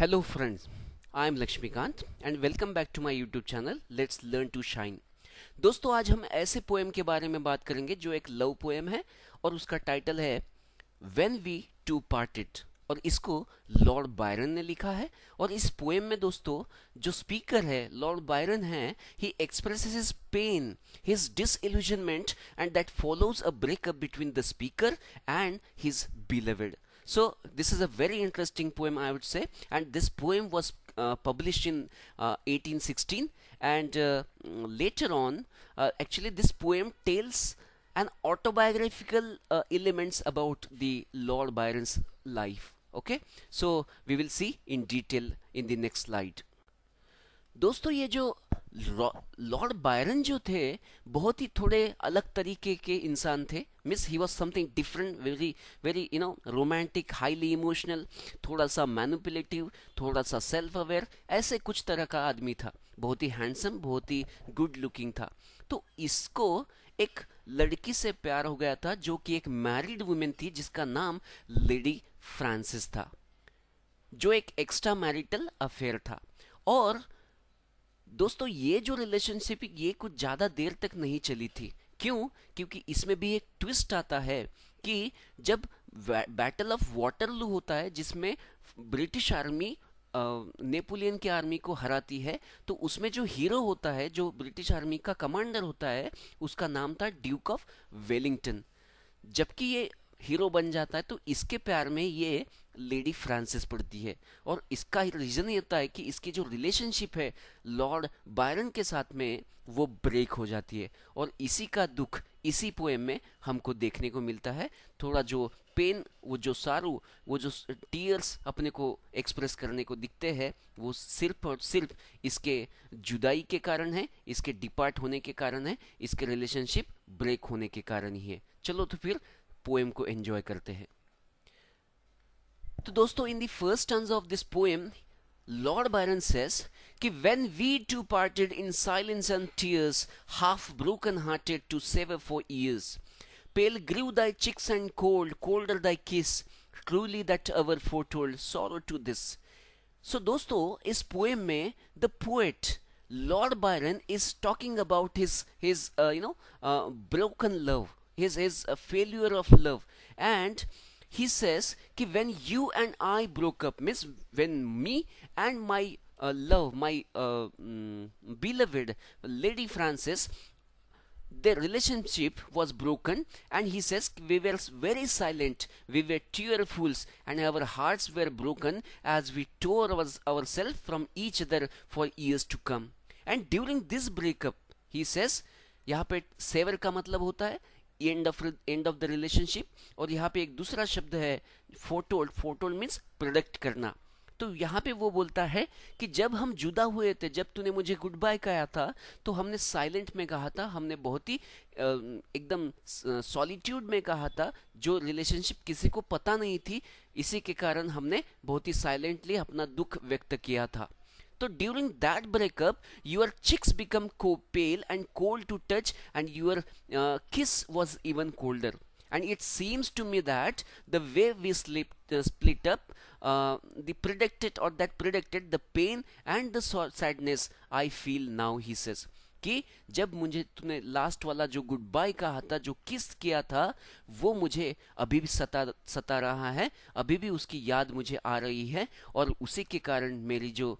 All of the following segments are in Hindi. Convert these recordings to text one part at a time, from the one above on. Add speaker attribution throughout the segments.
Speaker 1: Hello friends, I am Lakshmikant and welcome back to my YouTube channel Let's Learn to Shine. दोस्तों आज हम ऐसे पोएम के बारे में बात करेंगे जो एक लव पोएम है और उसका टाइटल है When We Two Parted और इसको लॉर्ड बायरन ने लिखा है और इस पोएम में दोस्तों जो स्पीकर है लॉर्ड बायरन है he express his pain his disillusionment and that follows a breakup between the speaker and his beloved So this is a very interesting poem I would say and this poem was uh, published in uh, 1816 and uh, later on uh, actually this poem tells an autobiographical uh, elements about the Lord Byron's life okay so we will see in detail in the next slide दोस्तों ये जो लॉर्ड बायरन जो थे बहुत ही थोड़े अलग तरीके के इंसान थे miss he was something different very very you know romantic highly emotional थोड़ा सा मैनुपुलेटिव थोड़ा सा सेल्फ अवेयर ऐसे कुछ तरह का आदमी था बहुत ही हैंडसम बहुत ही गुड लुकिंग था तो इसको एक लड़की से प्यार हो गया था जो कि एक मैरिड वुमेन थी जिसका नाम लेडी फ्रांसिस था जो एक एक्स्ट्रा मैरिटल अफेयर था और दोस्तों ये जो रिलेशनशिप ये कुछ ज़्यादा देर तक नहीं चली थी क्यों क्योंकि इसमें भी एक ट्विस्ट आता है कि जब बैटल ऑफ वाटरलू होता है जिसमें ब्रिटिश आर्मी नेपोलियन की आर्मी को हराती है तो उसमें जो हीरो होता है जो ब्रिटिश आर्मी का कमांडर होता है उसका नाम था ड्यूक ऑफ वेलिंगटन जबकि ये हीरो बन जाता है तो इसके प्यार में ये लेडी फ्रांसिस पड़ती है और इसका रीज़न ये होता है कि इसकी जो रिलेशनशिप है लॉर्ड बायरन के साथ में वो ब्रेक हो जाती है और इसी का दुख इसी पोएम में हमको देखने को मिलता है थोड़ा जो पेन वो जो सारू वो जो टीयर्स अपने को एक्सप्रेस करने को दिखते हैं वो सिर्फ और सिर्फ इसके जुदाई के कारण है इसके डिपार्ट होने के कारण है इसके रिलेशनशिप ब्रेक होने के कारण ही है चलो तो फिर पोएम को एंजॉय करते हैं तो दोस्तों in first terms of this poem Lord Byron says कि when we two parted in silence and tears half broken hearted to sever for years pale grew thy cheeks and cold colder thy kiss truly that hour foretold sorrow to this so दोस्तों इस पोएम में the poet Lord Byron is talking about his his you know broken love his his uh, failure of love and he says ki when you and i broke up means when me and my uh, love my uh, mm, beloved lady frances their relationship was broken and he says we were very silent we were tearfuls and our hearts were broken as we tore our, ourselves from each other for years to come and during this breakup he says यहाँ पे सेवर का मतलब होता है end of end of the relationship और यहाँ पे एक दूसरा शब्द है फोटोल्ड फोटोल्ड मीन्स प्रोडक्ट करना तो यहाँ पे वो बोलता है कि जब हम जुदा हुए थे जब तूने मुझे गुड बाय कहा था तो हमने साइलेंट में कहा था हमने बहुत ही एकदम सॉलिट्यूड में कहा था जो रिलेशनशिप किसी को पता नहीं थी इसी के कारण हमने बहुत ही साइलेंटली अपना दुख व्यक्त किया था तो during that breakup your cheeks become को pale and cold to touch and your kiss was even colder and it seems to me that the way we slip split up the predicted और that predicted the pain and the sadness I feel now he says कि जब मुझे तुमने लास्ट वाला जो गुड बाय कहा था जो किस किया था वो मुझे अभी भी सता सता रहा है अभी भी उसकी याद मुझे आ रही है और उसी के कारण मेरी जो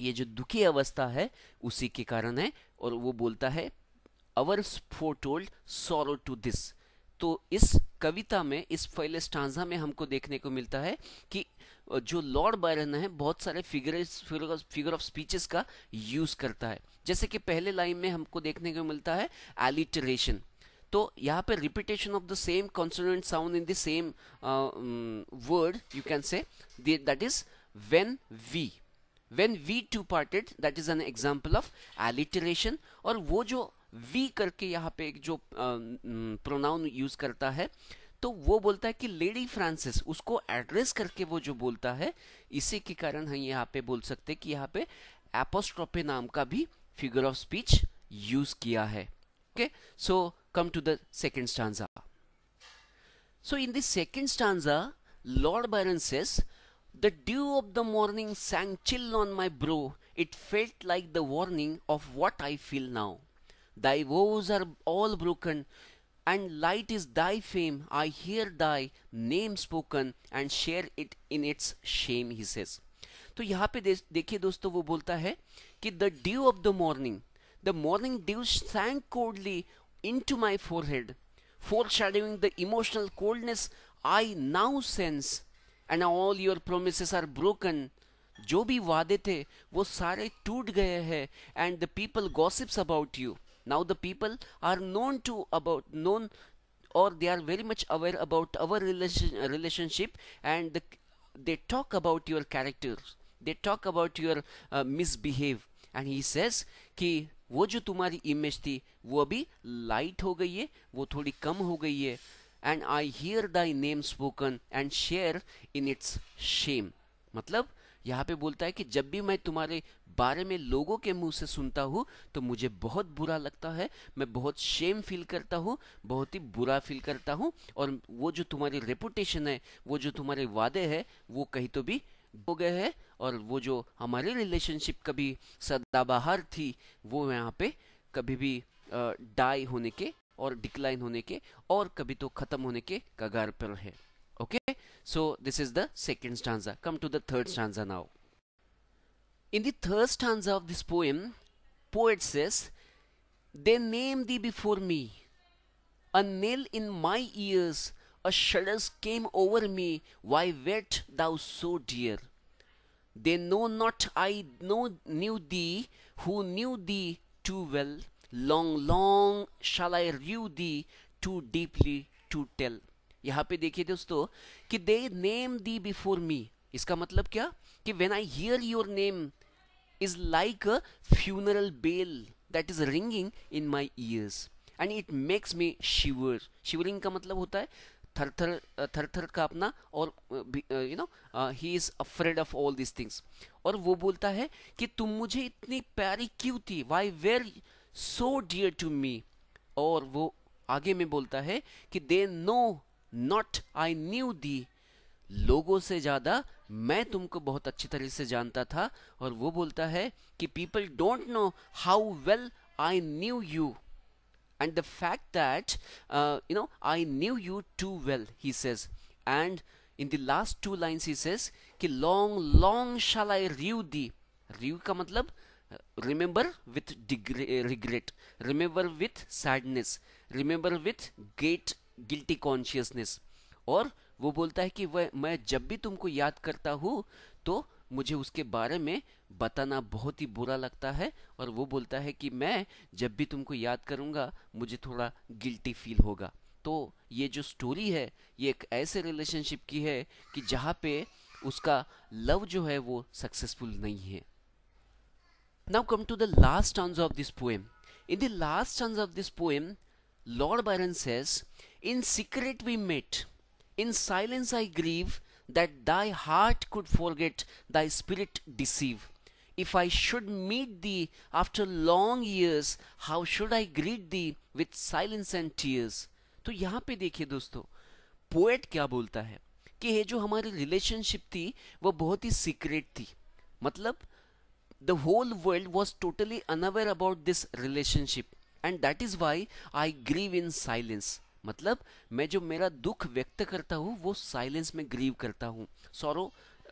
Speaker 1: ये जो दुखी अवस्था है उसी के कारण है और वो बोलता है hour foretold sorrow to this तो इस कविता में इस पहले स्टांजा में हमको देखने को मिलता है कि जो लॉर्ड बायरन है बहुत सारे फिगर फिगर ऑफ स्पीचेस का यूज करता है जैसे कि पहले लाइन में हमको देखने को मिलता है एलिटरेशन तो यहाँ पे repetition of the same consonant sound in the same word you can say that is when we when we two parted that is an example of alliteration और वो जो वी करके यहाँ पे एक जो प्रोनाउन यूज करता है तो वो बोलता है कि लेडी फ्रांसिस उसको एड्रेस करके वो जो बोलता है इसी के कारण हम यहाँ पे बोल सकते हैं कि यहाँ पे एपोस्ट्रोपे नाम का भी फिगर ऑफ स्पीच यूज किया है okay so come to the second stanza so in the second stanza Lord Byron says The dew of the morning sang chill on my brow. It felt like the warning of what I feel now. Thy woes are all broken, and light is thy fame. I hear thy name spoken and share it in its shame, he says. तो यहाँ पे देखिए दोस्तों वो बोलता है कि the dew of the morning the morning dew sank coldly into my forehead foreshadowing the emotional coldness I now sense and all your promise are broken जो भी वादे थे वो सारे टूट गए हैं and the people gossips about you now the people are known to about known और they are very much aware about our relationship and they talk about your character they talk about your misbehave and he says कि वो जो तुम्हारी इमेज थी वो अभी लाइट हो गई है वो थोड़ी कम हो गई है and I hear thy name spoken and share in its shame मतलब यहाँ पे बोलता है कि जब भी मैं तुम्हारे बारे में लोगों के मुंह से सुनता हूँ तो मुझे बहुत बुरा लगता है मैं बहुत शेम फील करता हूँ बहुत ही बुरा फील करता हूँ और वो जो तुम्हारी रेपुटेशन है वो जो तुम्हारे वादे हैं वो कहीं तो भी हो गए हैं और वो जो हमारी रिलेशनशिप कभी सदाबहार थी वो यहाँ पे कभी भी डाई होने के और डिक्लाइन होने के और कभी तो खत्म होने के कगार पर है okay so this is the second stanza come to third stanza now in third stanza of this poem poet says they name thee before me a knell in my ears a shudders came over me why wert thou so dear they know not I know knew thee who knew thee too well long long shall I rue thee too deeply to tell यहाँ पे देखिए दोस्तों कि दे नेम दी बिफोर मी इसका मतलब क्या कि when I hear your name is like a funeral bell that is ringing in my ears and it makes me shiver shivering का मतलब होता है थर थर थर थर का अपना और you know he is afraid of all this things और वो बोलता है कि तुम मुझे इतनी प्यारी क्यों थी why were so dear to me और वो आगे में बोलता है कि they know not I knew thee लोगों से ज़्यादा मैं तुमको बहुत अच्छी तरह से जानता था और वो बोलता है कि people don't know how well I knew you and the fact that you know I knew you too well he says and in the last two lines he says कि long long shall I rue thee rue का मतलब remember with eh, regret remember with sadness remember with great guilty consciousness और वो बोलता है कि वह मैं जब भी तुमको याद करता हूँ तो मुझे उसके बारे में बताना बहुत ही बुरा लगता है और वो बोलता है कि मैं जब भी तुमको याद करूँगा मुझे थोड़ा गिल्टी फील होगा तो ये जो स्टोरी है ये एक ऐसे रिलेशनशिप की है कि जहाँ पे उसका लव जो है वो सक्सेसफुल नहीं है Now come to the last stanza of this poem. In the last stanza of this poem, Lord Byron says, In secret we met, in silence I grieve that thy heart could forget, thy spirit deceive. If I should meet thee after long years, how should I greet thee with silence and tears? तो यहाँ पे देखिए दोस्तों poet क्या बोलता है कि ये जो हमारी रिलेशनशिप थी वो बहुत ही secret थी मतलब the whole world was totally unaware about this relationship and that is why I grieve in silence मतलब मैं जो मेरा दुख व्यक्त करता हूँ वो साइलेंस में ग्रीव करता हूँ सौरव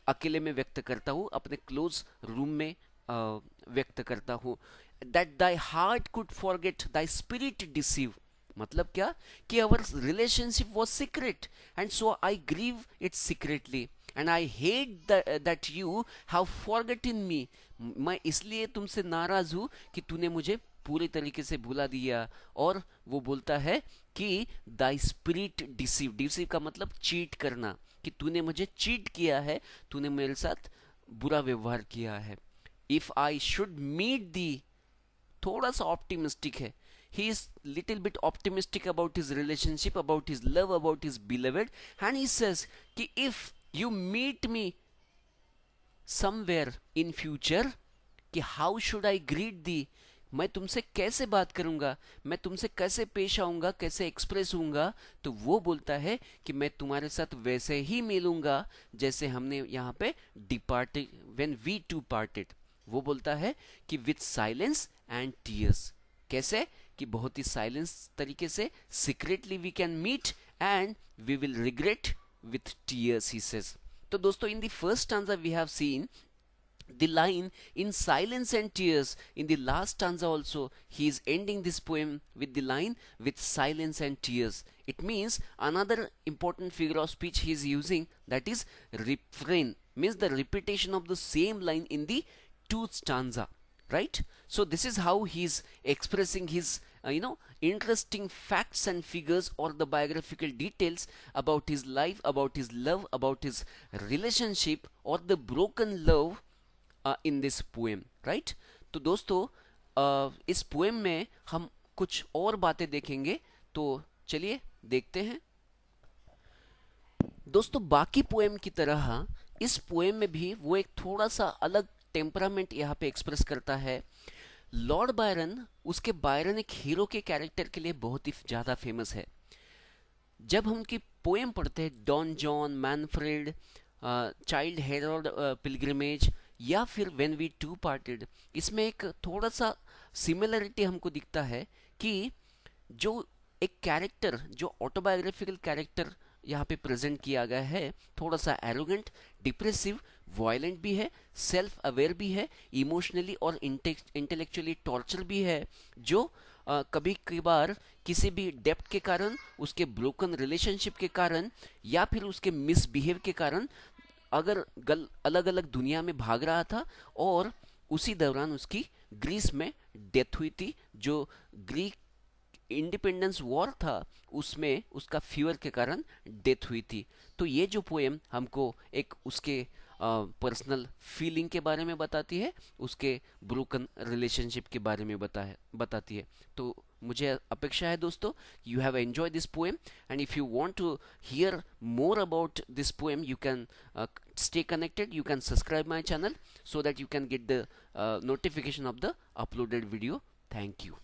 Speaker 1: अकेले में व्यक्त करता हूँ अपने क्लोज रूम में व्यक्त करता हूँ that thy heart could forget thy spirit deceive मतलब क्या कि our relationship was secret and so I grieve it secretly and I hate that you have forget in me मैं इसलिए तुमसे नाराज हूँ कि तूने मुझे पूरे तरीके से भुला दिया और वो बोलता है कि द स्पिरिट डिसीव डिसीव का मतलब चीट करना कि तूने मुझे चीट किया है तूने मेरे साथ बुरा व्यवहार किया है if I should meet thee थोड़ा सा ऑप्टिमिस्टिक है he is little bit optimistic about his relationship about his love about his beloved and he says ki if you meet me somewhere in future कि how should I greet thee मैं तुमसे कैसे बात करूंगा मैं तुमसे कैसे पेश आऊंगा कैसे एक्सप्रेस होऊंगा तो वो बोलता है कि मैं तुम्हारे साथ वैसे ही मिलूंगा जैसे हमने यहां पे departed when we two parted वो बोलता है कि विथ साइलेंस एंड टीयर्स कैसे कि बहुत ही साइलेंस तरीके से secretly we can meet and we will regret with tears he says so dosto in the first stanza we have seen the line in silence and tears in the last stanza also he is ending this poem with the line with silence and tears it means another important figure of speech he is using that is refrain means the repetition of the same line in the two stanza right so this is how he's expressing his uh, you know interesting facts and figures or the biographical details about his life about his love about his relationship or the broken love uh, in this poem right to dosto uh, is poem mein hum kuch aur baatein dekhenge to chaliye dekhte hain dosto baaki poem ki tarah इस पोएम में भी वो एक थोड़ा सा अलग टेम्परामेंट यहाँ पे एक्सप्रेस करता है लॉर्ड बायरन उसके बायरन एक हीरो के कैरेक्टर के लिए बहुत ही ज़्यादा फेमस है जब हम उनकी पोएम पढ़ते हैं Don Juan Manfred Childe Harold Pilgrimage या फिर वेन वी टू पार्टेड इसमें एक थोड़ा सा सिमिलरिटी हमको दिखता है कि जो एक कैरेक्टर जो ऑटोबायोग्राफिकल कैरेक्टर यहाँ पे प्रेजेंट किया गया है थोड़ा सा एरोगेंट डिप्रेसिव वायलेंट भी है सेल्फ अवेयर भी है इमोशनली और इंटेलेक्चुअली टॉर्चर भी है जो आ, कभी कई बार किसी भी डेप्थ के कारण उसके ब्रोकन रिलेशनशिप के कारण या फिर उसके मिसबिहेव के कारण अगर गल अलग अलग दुनिया में भाग रहा था और उसी दौरान उसकी ग्रीस में डेथ हुई थी जो ग्रीक इंडिपेंडेंस वॉर था उसमें उसका फ्यूअर के कारण डेथ हुई थी तो ये जो पोएम हमको एक उसके पर्सनल फीलिंग के बारे में बताती है उसके ब्रोकन रिलेशनशिप के बारे में बता है बताती है तो मुझे अपेक्षा है दोस्तों you have enjoy this poem and if you want to hear more about this poem you can stay connected you can subscribe my channel so that you can get the notification of the uploaded video thank you